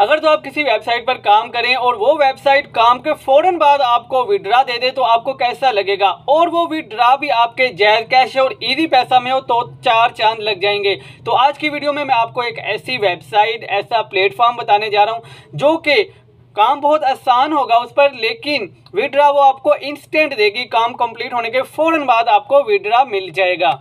अगर तो आप किसी वेबसाइट पर काम करें और वो वेबसाइट काम के फौरन बाद आपको विड्रा दे दे तो आपको कैसा लगेगा और वो विड्रा भी आपके जैर कैश और ईजी पैसा में हो तो चार चांद लग जाएंगे तो आज की वीडियो में मैं आपको एक ऐसी वेबसाइट ऐसा प्लेटफॉर्म बताने जा रहा हूँ जो कि काम बहुत आसान होगा उस पर लेकिन विड्रा वो आपको इंस्टेंट देगी काम कंप्लीट होने के फ़ौरन बाद आपको विड्रा मिल जाएगा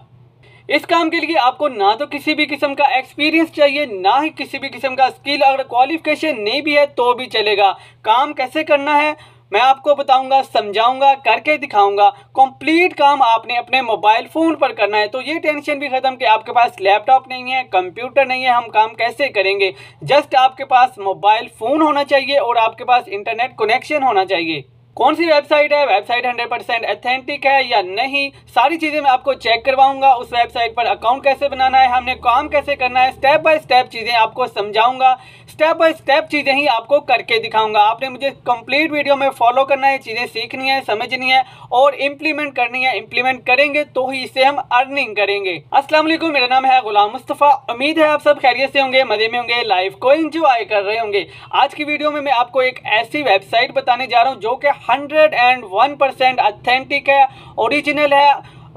इस काम के लिए आपको ना तो किसी भी किस्म का एक्सपीरियंस चाहिए ना ही किसी भी किस्म का स्किल अगर क्वालिफिकेशन नहीं भी है तो भी चलेगा काम कैसे करना है मैं आपको बताऊंगा समझाऊंगा करके दिखाऊंगा कंप्लीट काम आपने अपने मोबाइल फ़ोन पर करना है तो ये टेंशन भी ख़त्म कि आपके पास लैपटॉप नहीं है कंप्यूटर नहीं है हम काम कैसे करेंगे जस्ट आपके पास मोबाइल फ़ोन होना चाहिए और आपके पास इंटरनेट कनेक्शन होना चाहिए कौन सी वेबसाइट है वेबसाइट 100 परसेंट एथेंटिक है या नहीं सारी चीज़ें मैं आपको चेक करवाऊंगा उस वेबसाइट पर अकाउंट कैसे बनाना है हमने काम कैसे करना है स्टेप बाय स्टेप चीज़ें आपको समझाऊंगा स्टेप बाय स्टेप चीज़ें ही आपको करके दिखाऊंगा आपने मुझे कंप्लीट वीडियो में फॉलो करना है चीज़ें सीखनी है समझनी है और इम्प्लीमेंट करनी है इम्प्लीमेंट करेंगे तो ही इसे हम अर्निंग करेंगे असला मेरा नाम है गुलाम मुस्तफ़ा उम्मीद है आप सब खैरियत से होंगे मज़े में होंगे लाइफ को इंजॉय कर रहे होंगे आज की वीडियो में मैं आपको एक ऐसी वेबसाइट बताने जा रहा हूँ जो कि एंड वन परसेंट ऑथेंटिक है ओरिजिनल है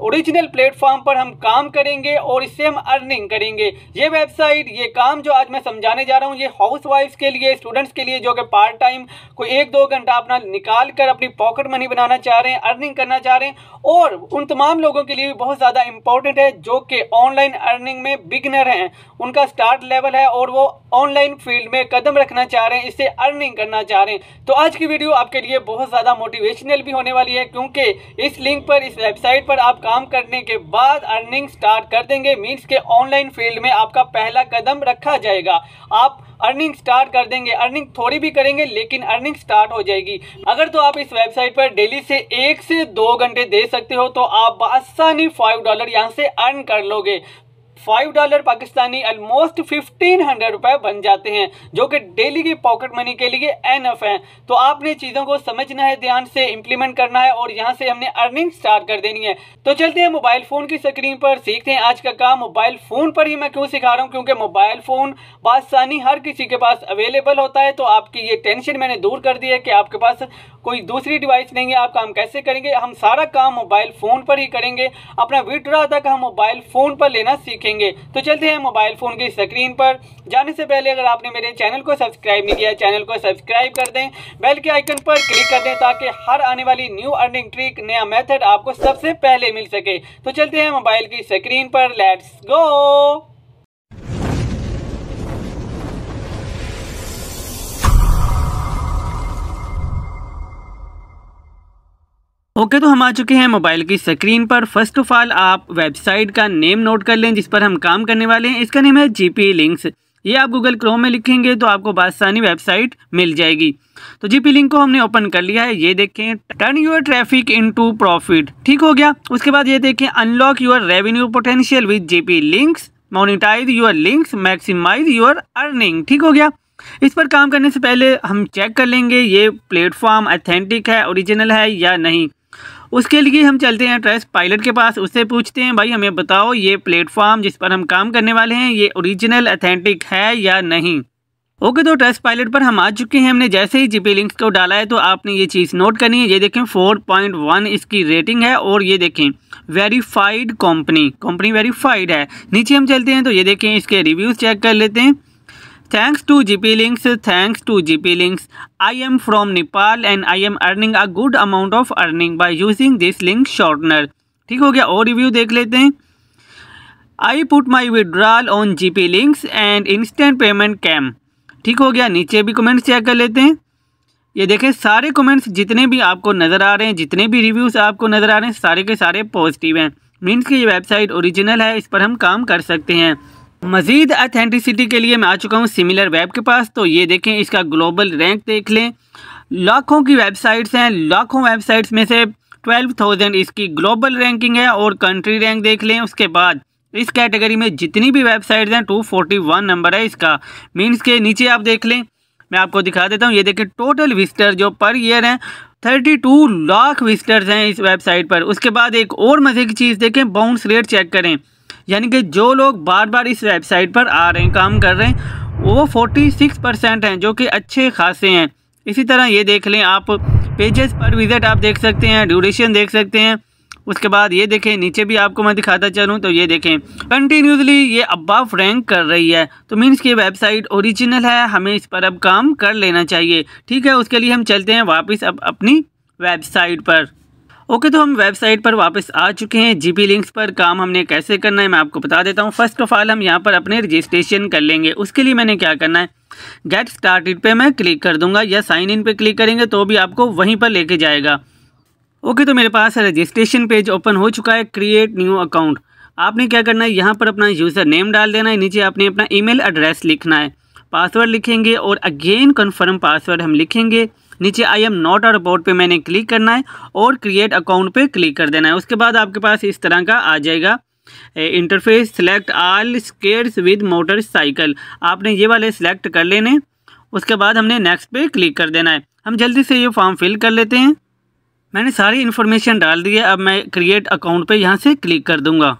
ओरिजिनल प्लेटफॉर्म पर हम काम करेंगे और इससे हम अर्निंग करेंगे ये वेबसाइट ये काम जो आज मैं समझाने जा रहा हूँ ये हाउस वाइफ के लिए स्टूडेंट्स के लिए जो कि पार्ट टाइम कोई एक दो घंटा अपना निकाल कर अपनी पॉकेट मनी बनाना चाह रहे हैं अर्निंग करना चाह रहे हैं और उन तमाम लोगों के लिए भी बहुत ज़्यादा इंपॉर्टेंट है जो कि ऑनलाइन अर्निंग में बिगनर हैं उनका स्टार्ट लेवल है और वो ऑनलाइन फील्ड में कदम रखना चाह रहे हैं इससे अर्निंग करना चाह रहे हैं तो आज की वीडियो आपके लिए बहुत ज़्यादा मोटिवेशनल भी होने वाली है क्योंकि इस लिंक पर इस वेबसाइट पर आप काम करने के बाद अर्निंग स्टार्ट कर देंगे मीन्स के ऑनलाइन फील्ड में आपका पहला कदम रखा जाएगा आप अर्निंग स्टार्ट कर देंगे अर्निंग थोड़ी भी करेंगे लेकिन अर्निंग स्टार्ट हो जाएगी अगर तो आप इस वेबसाइट पर डेली से एक से दो घंटे दे सकते हो तो आप आसानी फाइव डॉलर यहाँ से अर्न कर लोगे five dollar Pakistani almost fifteen hundred रुपए बन जाते हैं जो कि डेली की पॉकेट मनी के लिए एफ है तो आपने चीज़ों को समझना है ध्यान से इम्प्लीमेंट करना है और यहाँ से हमने अर्निंग स्टार्ट कर देनी है तो चलते हैं मोबाइल फ़ोन की स्क्रीन पर सीखते हैं आज का काम मोबाइल फ़ोन पर ही मैं क्यों सिखा रहा हूँ क्योंकि मोबाइल फ़ोन बासानी हर किसी के पास अवेलेबल होता है तो आपकी ये टेंशन मैंने दूर कर दी है कि आपके पास कोई दूसरी डिवाइस नहीं है आप काम कैसे करेंगे हम सारा काम मोबाइल फ़ोन पर ही करेंगे अपना विड्रा तक हम मोबाइल फ़ोन पर लेना सीखेंगे पहुंचेंगे तो चलते हैं मोबाइल फ़ोन की स्क्रीन पर जाने से पहले अगर आपने मेरे चैनल को सब्सक्राइब नहीं किया चैनल को सब्सक्राइब कर दें बेल के आइकन पर क्लिक कर दें ताकि हर आने वाली न्यू अर्निंग ट्रिक नया मेथड आपको सबसे पहले मिल सके तो चलते हैं मोबाइल की स्क्रीन पर लेट्स गो ओके okay, तो हम आ चुके हैं मोबाइल की स्क्रीन पर फर्स्ट ऑफ ऑल आप वेबसाइट का नेम नोट कर लें जिस पर हम काम करने वाले हैं इसका नेम है जीपी लिंक्स ये आप गूगल क्रोम में लिखेंगे तो आपको बासानी वेबसाइट मिल जाएगी तो जीपी लिंक को हमने ओपन कर लिया है ये देखें turn your traffic into profit ठीक हो गया उसके बाद ये देखें unlock your revenue potential with G links monetize your links maximize your earning ठीक हो गया इस पर काम करने से पहले हम चेक कर लेंगे ये प्लेटफॉर्म अथेंटिक है ओरिजिनल है या नहीं उसके लिए हम चलते हैं ट्रस्ट पायलट के पास उससे पूछते हैं भाई हमें बताओ ये प्लेटफॉर्म जिस पर हम काम करने वाले हैं ये ओरिजिनल अथेंटिक है या नहीं ओके तो ट्रस्ट पायलट पर हम आ चुके हैं हमने जैसे ही जीपी लिंक्स को डाला है तो आपने ये चीज़ नोट करनी है ये देखें 4.1 इसकी रेटिंग है और ये देखें वेरीफाइड कंपनी कंपनी वेरीफाइड है नीचे हम चलते हैं तो ये देखें इसके रिव्यूज़ चेक कर लेते हैं thanks to G P links thanks to G P links I am from Nepal and I am earning a good amount of earning by using this link shortener ठीक हो गया और रिव्यू देख लेते हैं I put my withdrawal on G P links and instant payment came ठीक हो गया नीचे भी कमेंट्स चेक कर लेते हैं ये देखें सारे कमेंट्स जितने भी आपको नज़र आ रहे हैं जितने भी रिव्यूज़ आपको नज़र आ रहे हैं सारे के सारे पॉजिटिव हैं मीन्स की ये वेबसाइट ओरिजिनल है इस पर हम काम कर सकते हैं मजीद अथेंटिसिटी के लिए मैं आ चुका हूँ सिमिलर वेब के पास तो ये देखें इसका ग्लोबल रैंक देख लें लाखों की वेबसाइट्स हैं लाखों वेबसाइट्स में से ट्वेल्व थाउजेंड इसकी ग्लोबल रैंकिंग है और कंट्री रैंक देख लें उसके बाद इस कैटेगरी में जितनी भी वेबसाइट्स हैं टू फोर्टी वन नंबर है इसका मीन्स के नीचे आप देख लें मैं आपको दिखा देता हूँ ये देखें टोटल विजिटर जो पर ईयर हैं थर्टी टू लाख विजिटर्स हैं इस वेबसाइट पर उसके बाद एक और मज़े की चीज़ देखें बाउंस रेट चेक करें यानी कि जो लोग बार बार इस वेबसाइट पर आ रहे हैं काम कर रहे हैं वो फोर्टी सिक्स परसेंट हैं जो कि अच्छे खासे हैं इसी तरह ये देख लें आप पेजेस पर विज़िट आप देख सकते हैं ड्यूरेशन देख सकते हैं उसके बाद ये देखें नीचे भी आपको मैं दिखाता चलूँ तो ये देखें कंटिन्यूसली ये अब रैंक कर रही है तो मीन्स कि वेबसाइट ओरिजिनल है हमें इस पर अब काम कर लेना चाहिए ठीक है उसके लिए हम चलते हैं वापस अब अपनी वेबसाइट पर ओके तो हम वेबसाइट पर वापस आ चुके हैं जीपी लिंक्स पर काम हमने कैसे करना है मैं आपको बता देता हूँ फर्स्ट ऑफ ऑल हम यहाँ पर अपने रजिस्ट्रेशन कर लेंगे उसके लिए मैंने क्या करना है गेट स्टार्टेड पे मैं क्लिक कर दूंगा या साइन इन पे क्लिक करेंगे तो भी आपको वहीं पर लेके जाएगा ओके तो मेरे पास रजिस्ट्रेशन पेज ओपन हो चुका है क्रिएट न्यू अकाउंट आपने क्या करना है यहाँ पर अपना यूज़र नेम डाल देना है नीचे आपने अपना ई एड्रेस लिखना है पासवर्ड लिखेंगे और अगेन कन्फर्म पासवर्ड हम लिखेंगे नीचे I am not a robot पे मैंने क्लिक करना है और क्रिएट अकाउंट पे क्लिक कर देना है उसके बाद आपके पास इस तरह का आ जाएगा interface select all squares with motorcycle आपने ये वाले सेलेक्ट कर लेने उसके बाद हमने नेक्स्ट पे क्लिक कर देना है हम जल्दी से ये फॉर्म फिल कर लेते हैं मैंने सारी इन्फॉर्मेशन डाल दी है अब मैं क्रिएट अकाउंट पे यहाँ से क्लिक कर दूँगा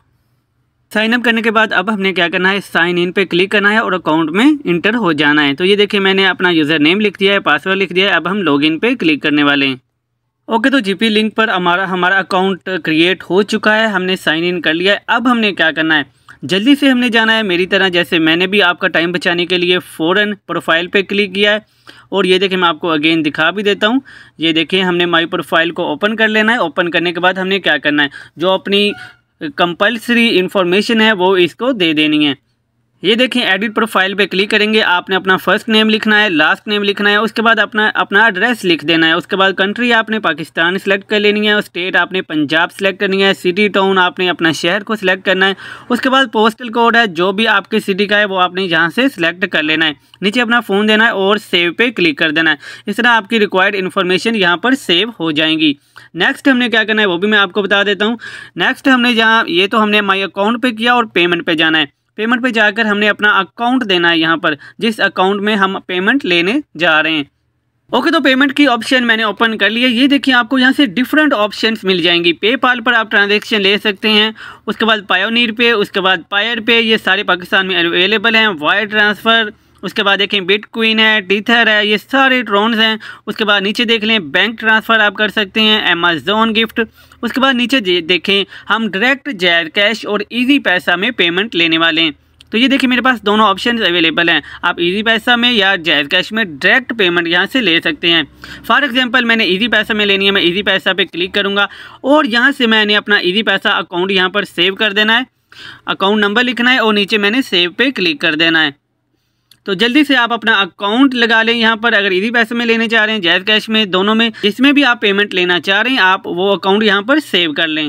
साइन अप करने के बाद अब हमने क्या करना है साइन इन पे क्लिक करना है और अकाउंट में इंटर हो जाना है तो ये देखिए मैंने अपना यूज़र नेम लिख दिया है पासवर्ड लिख दिया है अब हम लॉगिन पे क्लिक करने वाले हैं ओके तो जीपी लिंक पर हमारा हमारा अकाउंट क्रिएट हो चुका है हमने साइन इन कर लिया है अब हमने क्या करना है जल्दी से हमने जाना है मेरी तरह जैसे मैंने भी आपका टाइम बचाने के लिए फ़ौरन प्रोफाइल पे क्लिक किया है और ये देखिए मैं आपको अगेन दिखा भी देता हूँ ये देखिए हमने माई प्रोफाइल को ओपन कर लेना है ओपन करने के बाद हमने क्या करना है जो अपनी कंपलसरी इन्फॉर्मेशन है वो इसको दे देनी है ये देखें एडिट प्रोफाइल पे क्लिक करेंगे आपने अपना फर्स्ट नेम लिखना है लास्ट नेम लिखना है उसके बाद अपना अपना एड्रेस लिख देना है उसके बाद कंट्री आपने पाकिस्तान सेलेक्ट कर लेनी है स्टेट आपने पंजाब सेलेक्ट करनी है सिटी टाउन आपने अपना शहर को सिलेक्ट करना है उसके बाद पोस्टल कोड है जो भी आपके सिटी का है वो आपने यहाँ से सिलेक्ट कर लेना है नीचे अपना फ़ोन देना है और सेव पर क्लिक कर देना है इस तरह आपकी रिक्वायर्ड इन्फॉर्मेशन यहाँ पर सेव हो जाएंगी नेक्स्ट हमने क्या करना है वो भी मैं आपको बता देता हूँ नेक्स्ट हमने जहाँ ये तो हमने माई अकाउंट पर किया और पेमेंट पर जाना है पेमेंट पे जाकर हमने अपना अकाउंट देना है यहाँ पर जिस अकाउंट में हम पेमेंट लेने जा रहे हैं ओके okay, तो पेमेंट की ऑप्शन मैंने ओपन कर लिया ये देखिए आपको यहाँ से डिफरेंट ऑप्शंस मिल जाएंगी पेपाल पर आप ट्रांजैक्शन ले सकते हैं उसके बाद पायोनीर पे उसके बाद पायर पे ये सारे पाकिस्तान में अवेलेबल हैं वायर ट्रांसफ़र उसके बाद देखें बिटकॉइन है टीथर है ये सारे ड्रोन हैं उसके बाद नीचे देख लें बैंक ट्रांसफ़र आप कर सकते हैं अमेजोन गिफ्ट उसके बाद नीचे देखें हम डायरेक्ट जैर कैश और ईजी पैसा में पेमेंट लेने वाले हैं तो ये देखिए मेरे पास दोनों ऑप्शन अवेलेबल हैं आप इजी पैसा में या जैर कैश में डायरेक्ट पेमेंट यहाँ से ले सकते हैं फॉर एग्जांपल मैंने इजी पैसा में लेनी है मैं इजी पैसा पे क्लिक करूँगा और यहाँ से मैंने अपना इजी पैसा अकाउंट यहाँ पर सेव कर देना है अकाउंट नंबर लिखना है और नीचे मैंने सेव पे क्लिक कर देना है तो जल्दी से आप अपना अकाउंट लगा लें यहाँ पर अगर इजी पैसे में लेने चाह रहे हैं जैज कैश में दोनों में जिसमें भी आप पेमेंट लेना चाह रहे हैं आप वो अकाउंट यहाँ पर सेव कर लें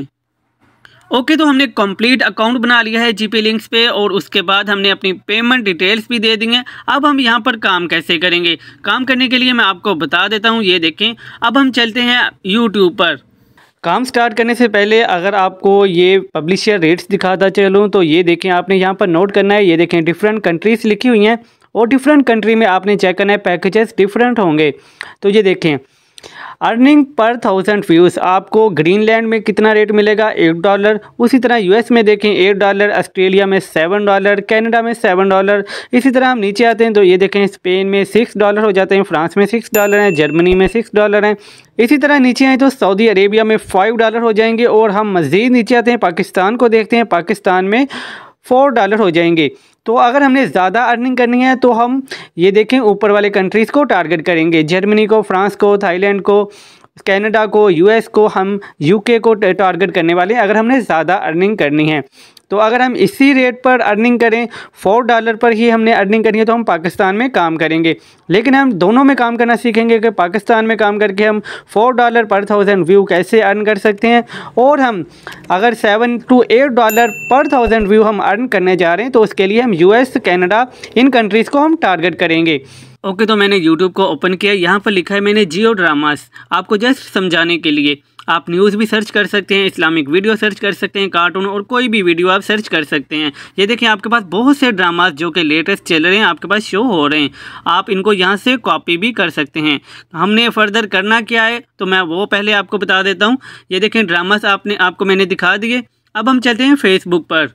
ओके okay, तो हमने कंप्लीट अकाउंट बना लिया है जीपे लिंक्स पे और उसके बाद हमने अपनी पेमेंट डिटेल्स भी दे दी हैं अब हम यहाँ पर काम कैसे करेंगे काम करने के लिए मैं आपको बता देता हूँ ये देखें अब हम चलते हैं यूट्यूब पर काम स्टार्ट करने से पहले अगर आपको ये पब्लिशर रेट्स दिखाता चलूँ तो ये देखें आपने यहाँ पर नोट करना है ये देखें डिफरेंट कंट्रीज़ लिखी हुई हैं और डिफरेंट कंट्री में आपने चेक करना है पैकेजेस डिफरेंट होंगे तो ये देखें अर्निंग पर थाउजेंड व्यूज़ आपको ग्रीनलैंड में कितना रेट मिलेगा एक डॉलर उसी तरह यूएस में देखें एक डॉलर ऑस्ट्रेलिया में सेवन डॉलर कनाडा में सेवन डॉलर इसी तरह हम नीचे आते हैं तो ये देखें स्पेन में सिक्स डॉलर हो जाते हैं फ्रांस में सिक्स डॉलर हैं जर्मनी में सिक्स डॉलर हैं इसी तरह नीचे आए तो सऊदी अरेबिया में फ़ाइव डॉलर हो जाएंगे और हम मज़ीद नीचे आते हैं पाकिस्तान को देखते हैं पाकिस्तान में फोर डॉलर हो जाएंगे तो अगर हमने ज़्यादा अर्निंग करनी है तो हम ये देखें ऊपर वाले कंट्रीज़ को टारगेट करेंगे जर्मनी को फ्रांस को थाईलैंड को कनाडा को यूएस को हम यूके को टारगेट करने वाले हैं अगर हमने ज़्यादा अर्निंग करनी है तो अगर हम इसी रेट पर अर्निंग करें फोर डॉलर पर ही हमने अर्निंग करी है तो हम पाकिस्तान में काम करेंगे लेकिन हम दोनों में काम करना सीखेंगे कि पाकिस्तान में काम करके हम फोर डॉलर पर थाउजेंड व्यू कैसे अर्न कर सकते हैं और हम अगर सेवन टू एट डॉलर पर थाउजेंड व्यू हम अर्न करने जा रहे हैं तो उसके लिए हम यूएस कनाडा इन कंट्रीज़ को हम टारगेट करेंगे ओके तो मैंने यूट्यूब को ओपन किया यहाँ पर लिखा है मैंने जियो ड्रामास आपको जस्ट समझाने के लिए आप न्यूज़ भी सर्च कर सकते हैं इस्लामिक वीडियो सर्च कर सकते हैं कार्टून और कोई भी वीडियो आप सर्च कर सकते हैं ये देखें आपके पास बहुत से ड्रामाज जो कि लेटेस्ट चल रहे हैं आपके पास शो हो रहे हैं आप इनको यहाँ से कॉपी भी कर सकते हैं हमने फर्दर करना क्या है तो मैं वो पहले आपको बता देता हूँ ये देखें ड्रामास आपने आपको मैंने दिखा दिए अब हम चलते हैं फेसबुक पर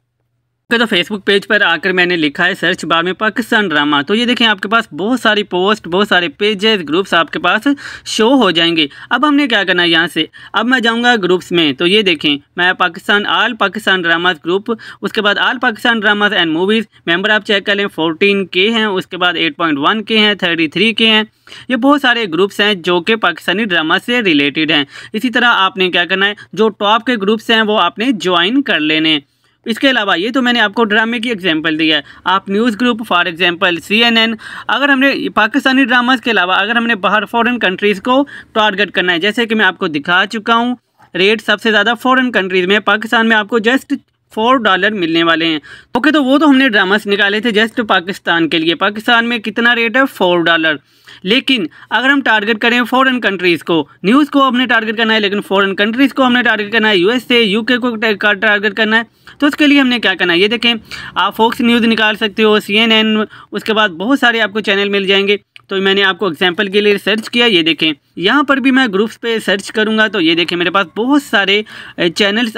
तो फेसबुक पेज पर आकर मैंने लिखा है सर्च बार में पाकिस्तान ड्रामा तो ये देखें आपके पास बहुत सारी पोस्ट बहुत सारे पेजेस ग्रुप्स आपके पास शो हो जाएंगे अब हमने क्या करना है यहाँ से अब मैं जाऊँगा ग्रुप्स में तो ये देखें मैं Pakistan all Pakistan dramas group उसके बाद all Pakistan dramas and movies member आप चेक कर लें फोर्टीन के हैं उसके बाद एट पॉइंट वन के हैं थर्टी थ्री के हैं ये बहुत सारे ग्रुप्स हैं जो कि पाकिस्तानी ड्रामा से रिलेटेड हैं इसी तरह आपने क्या करना है जो टॉप के ग्रुप्स हैं वो आपने ज्वाइन कर लेने इसके अलावा ये तो मैंने आपको ड्रामे की एग्जांपल दी है आप news group for example CNN अगर हमने पाकिस्तानी ड्रामास के अलावा अगर हमने बाहर फॉरेन कंट्रीज़ को टारगेट करना है जैसे कि मैं आपको दिखा चुका हूँ रेट सबसे ज़्यादा फॉरेन कंट्रीज़ में पाकिस्तान में आपको जस्ट फोर डॉलर मिलने वाले हैं ओके तो वो तो हमने ड्रामास निकाले थे जस्ट पाकिस्तान के लिए पाकिस्तान में कितना रेट है फोर डॉलर लेकिन अगर हम टारगेट करें फॉरेन कंट्रीज़ को न्यूज़ को हमने टारगेट करना है लेकिन फॉरेन कंट्रीज़ को हमने टारगेट करना है यूएसए यूके को टारगेट करना है तो उसके लिए हमने क्या करना है ये देखें आप फोक्स न्यूज़ निकाल सकते हो सी उसके बाद बहुत सारे आपको चैनल मिल जाएंगे तो मैंने आपको एग्जाम्पल के लिए सर्च किया ये देखें यहाँ पर भी मैं ग्रुप्स पे सर्च करूँगा तो ये देखें मेरे पास बहुत सारे चैनल्स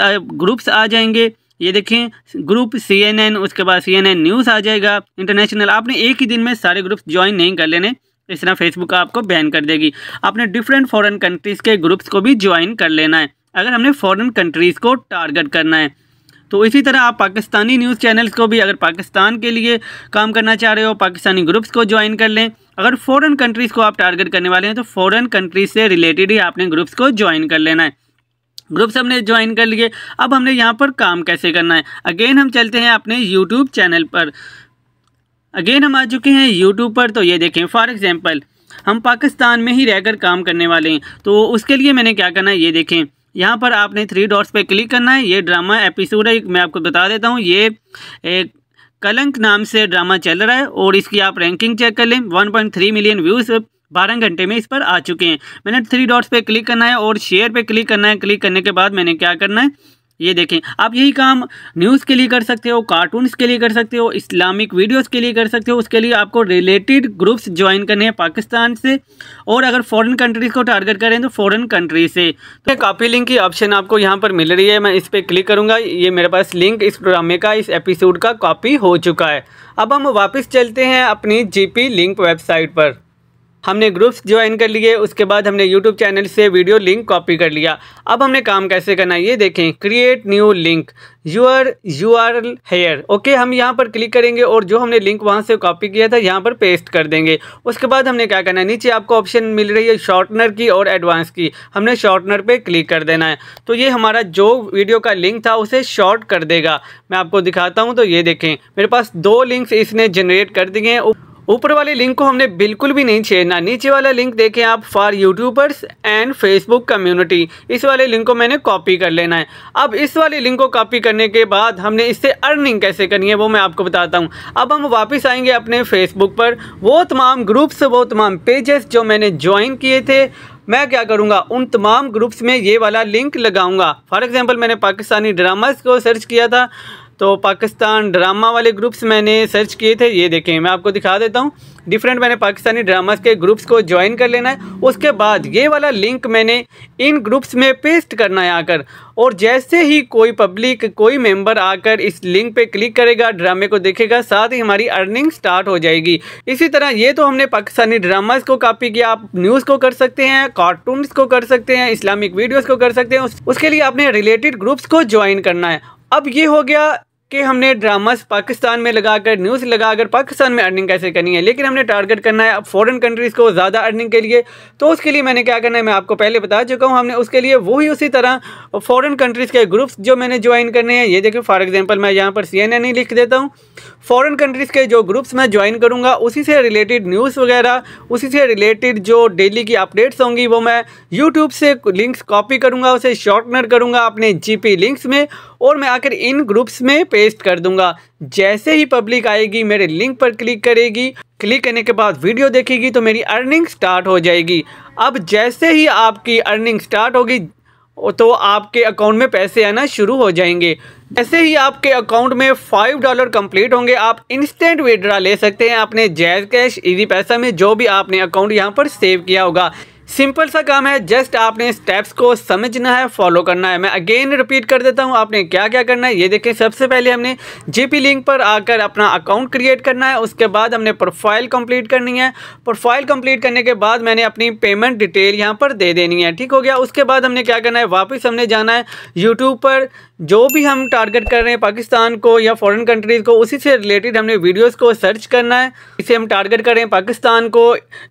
ग्रुप्स आ जाएंगे ये देखें ग्रुप सी एन एन उसके बाद सी एन एन न्यूज़ आ जाएगा इंटरनेशनल आपने एक ही दिन में सारे ग्रुप्स ज्वाइन नहीं कर लेने इस तरह फेसबुक आपको बैन कर देगी आपने डिफरेंट फॉरेन कंट्रीज़ के ग्रुप्स को भी ज्वाइन कर लेना है अगर हमने फॉरेन कंट्रीज़ को टारगेट करना है तो इसी तरह आप पाकिस्तानी न्यूज़ चैनल्स को भी अगर पाकिस्तान के लिए काम करना चाह रहे हो पाकिस्तानी ग्रुप्स को ज्वाइन कर लें अगर फ़ॉरन कंट्रीज़ को आप टारगेट करने वाले हैं तो फ़ॉरन कंट्रीज़ से रिलेटेड ही आपने ग्रुप्स को ज्वाइन कर लेना है ग्रुप्स हमने ज्वाइन कर लिए अब हमने यहाँ पर काम कैसे करना है अगेन हम चलते हैं अपने यूट्यूब चैनल पर अगेन हम आ चुके हैं यूट्यूब पर तो ये देखें फॉर एग्ज़ाम्पल हम पाकिस्तान में ही रहकर काम करने वाले हैं तो उसके लिए मैंने क्या करना है ये देखें यहाँ पर आपने थ्री डॉट्स पे क्लिक करना है ये ड्रामा एपिसोड है मैं आपको बता देता हूँ ये एक कलंक नाम से ड्रामा चल रहा है और इसकी आप रैंकिंग चेक कर लें 1.3 मिलियन व्यूज़ बारह घंटे में इस पर आ चुके हैं मैंने थ्री डॉट्स पे क्लिक करना है और शेयर पे क्लिक करना है क्लिक करने के बाद मैंने क्या करना है ये देखें आप यही काम न्यूज़ के लिए कर सकते हो कार्टून्स के लिए कर सकते हो इस्लामिक वीडियोस के लिए कर सकते हो उसके लिए आपको रिलेटेड ग्रुप्स ज्वाइन करने हैं पाकिस्तान से और अगर फॉरेन कंट्रीज़ को टारगेट करें तो फॉरेन कंट्री से तो कापी लिंक की ऑप्शन आपको यहाँ पर मिल रही है मैं इस पर क्लिक करूँगा ये मेरे पास लिंक इस ड्रामे का इस एपिसोड का कॉपी हो चुका है अब हम वापस चलते हैं अपनी जी लिंक वेबसाइट पर हमने ग्रुप्स ज्वाइन कर लिए उसके बाद हमने यूट्यूब चैनल से वीडियो लिंक कॉपी कर लिया अब हमने काम कैसे करना है ये देखें create new link your U R here okay हम यहाँ पर क्लिक करेंगे और जो हमने लिंक वहाँ से कॉपी किया था यहाँ पर पेस्ट कर देंगे उसके बाद हमने क्या करना है नीचे आपको ऑप्शन मिल रही है शॉर्टनर की और एडवांस की हमने शॉर्टनर पर क्लिक कर देना है तो ये हमारा जो वीडियो का लिंक था उसे शॉर्ट कर देगा मैं आपको दिखाता हूँ तो ये देखें मेरे पास दो लिंक्स इसने जनरेट कर दिए हैं ऊपर वाले लिंक को हमने बिल्कुल भी नहीं छेड़ना नीचे वाला लिंक देखें आप for youtubers and Facebook community इस वाले लिंक को मैंने कॉपी कर लेना है अब इस वाले लिंक को कॉपी करने के बाद हमने इससे अर्निंग कैसे करनी है वो मैं आपको बताता हूँ अब हम वापस आएंगे अपने फेसबुक पर वो तमाम ग्रुप्स वो तमाम पेजेस जो मैंने ज्वाइन किए थे मैं क्या करूँगा उन तमाम ग्रुप्स में ये वाला लिंक लगाऊंगा फॉर एग्जाम्पल मैंने पाकिस्तानी ड्रामास को सर्च किया था तो पाकिस्तान ड्रामा वाले ग्रुप्स मैंने सर्च किए थे ये देखें मैं आपको दिखा देता हूँ डिफरेंट मैंने पाकिस्तानी ड्रामास के ग्रुप्स को ज्वाइन कर लेना है उसके बाद ये वाला लिंक मैंने इन ग्रुप्स में पेस्ट करना है आकर और जैसे ही कोई पब्लिक कोई मेंबर आकर इस लिंक पे क्लिक करेगा ड्रामे को देखेगा साथ ही हमारी अर्निंग स्टार्ट हो जाएगी इसी तरह ये तो हमने पाकिस्तानी ड्रामाज को कापी किया आप न्यूज़ को कर सकते हैं कार्टून को कर सकते हैं इस्लामिक वीडियोज़ को कर सकते हैं उसके लिए आपने रिलेटेड ग्रुप्स को ज्वाइन करना है अब ये हो गया कि हमने ड्रामास पाकिस्तान में लगाकर न्यूज़ लगाकर पाकिस्तान में अर्निंग कैसे करनी है लेकिन हमने टारगेट करना है फॉरेन कंट्रीज़ को ज़्यादा अर्निंग के लिए तो उसके लिए मैंने क्या करना है मैं आपको पहले बता चुका हूँ हमने उसके लिए वही उसी तरह फॉरेन कंट्रीज़ के ग्रुप्स जो मैंने ज्वाइन करने हैं ये देखिए फॉर एग्जाम्पल मैं यहाँ पर सी एन लिख देता हूँ फॉरन कंट्रीज़ के जो ग्रुप्स मैं ज्वाइन करूँगा उसी से रिलेटेड न्यूज़ वगैरह उसी से रिलेटेड जो डेली की अपडेट्स होंगी वो मैं यूट्यूब से लिंक्स कॉपी करूँगा उसे शॉर्टनर करूँगा अपने जी लिंक्स में और मैं आकर इन ग्रुप्स में पेस्ट कर दूंगा जैसे ही पब्लिक आएगी मेरे लिंक पर क्लिक करेगी क्लिक करने के बाद वीडियो देखेगी तो मेरी अर्निंग स्टार्ट हो जाएगी अब जैसे ही आपकी अर्निंग स्टार्ट होगी तो आपके अकाउंट में पैसे आना शुरू हो जाएंगे जैसे ही आपके अकाउंट में फाइव डॉलर कंप्लीट होंगे आप इंस्टेंट विड्रा ले सकते हैं अपने जैज कैश इजी पैसा में जो भी आपने अकाउंट यहां पर सेव किया होगा सिंपल सा काम है जस्ट आपने स्टेप्स को समझना है फॉलो करना है मैं अगेन रिपीट कर देता हूँ आपने क्या क्या करना है ये देखें सबसे पहले हमने जीपी लिंक पर आकर अपना अकाउंट क्रिएट करना है उसके बाद हमने प्रोफाइल कंप्लीट करनी है प्रोफाइल कंप्लीट करने के बाद मैंने अपनी पेमेंट डिटेल यहाँ पर दे देनी है ठीक हो गया उसके बाद हमने क्या करना है वापस हमने जाना है यूट्यूब पर जो भी हम टारगेट कर रहे हैं पाकिस्तान को या फॉरेन कंट्रीज़ को उसी से रिलेटेड हमने वीडियोस को सर्च करना है इसे हम टारगेट कर रहे हैं पाकिस्तान को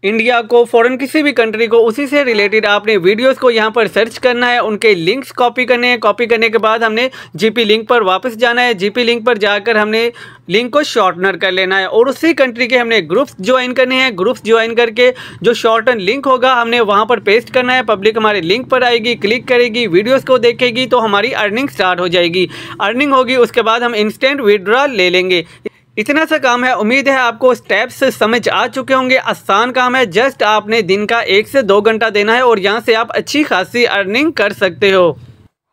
इंडिया को फॉरेन किसी भी कंट्री को उसी से रिलेटेड आपने वीडियोस को यहाँ पर सर्च करना है उनके लिंक्स कॉपी करने हैं कॉपी करने के बाद हमने जी लिंक पर वापस जाना है जी लिंक पर जाकर हमने लिंक को शॉर्टनर कर लेना है और उसी कंट्री के हमने ग्रुप्स ज्वाइन करने हैं ग्रुप्स ज्वाइन करके जो शॉर्टन लिंक होगा हमने वहाँ पर पेस्ट करना है पब्लिक हमारे लिंक पर आएगी क्लिक करेगी वीडियोज़ को देखेगी तो हमारी अर्निंग स्टार्ट स्टार्ट हो जाएगी अर्निंग होगी उसके बाद हम इंस्टेंट विड्रॉ ले लेंगे इतना सा काम है उम्मीद है आपको स्टेप्स समझ आ चुके होंगे आसान काम है जस्ट आपने दिन का एक से दो घंटा देना है और यहाँ से आप अच्छी खासी अर्निंग कर सकते हो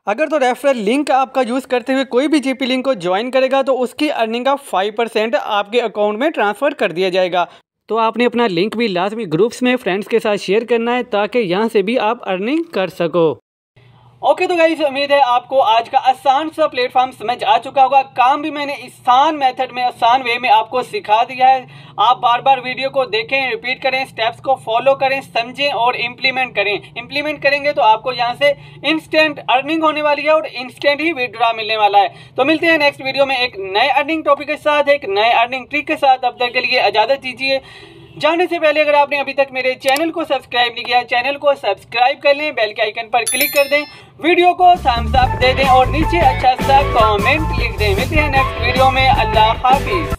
अगर तो रेफरल लिंक आपका यूज़ करते हुए कोई भी जीपी लिंक को ज्वाइन करेगा तो उसकी अर्निंग का फाइव परसेंट आपके अकाउंट में ट्रांसफ़र कर दिया जाएगा तो आपने अपना लिंक भी लाजमी ग्रुप्स में फ्रेंड्स के साथ शेयर करना है ताकि यहाँ से भी आप अर्निंग कर सको ओके तो गाइज उम्मीद है आपको आज का आसान सा प्लेटफॉर्म समझ आ चुका होगा काम भी मैंने आसान मेथड में आसान वे में आपको सिखा दिया है आप बार बार वीडियो को देखें रिपीट करें स्टेप्स को फॉलो करें समझें और इम्प्लीमेंट करें इम्प्लीमेंट करेंगे तो आपको यहाँ से इंस्टेंट अर्निंग होने वाली है और इंस्टेंट ही विड्रा मिलने वाला है तो मिलते हैं नेक्स्ट वीडियो में एक नए अर्निंग टॉपिक के साथ एक नए अर्निंग ट्रिक के साथ अब तक के लिए इजाज़त दीजिए जाने से पहले अगर आपने अभी तक मेरे चैनल को सब्सक्राइब नहीं किया चैनल को सब्सक्राइब कर लें बेल के आइकन पर क्लिक कर दें वीडियो को थम्स अप दे दें और नीचे अच्छा सा कमेंट लिख दें मिलते हैं नेक्स्ट वीडियो में अल्लाह हाफिज़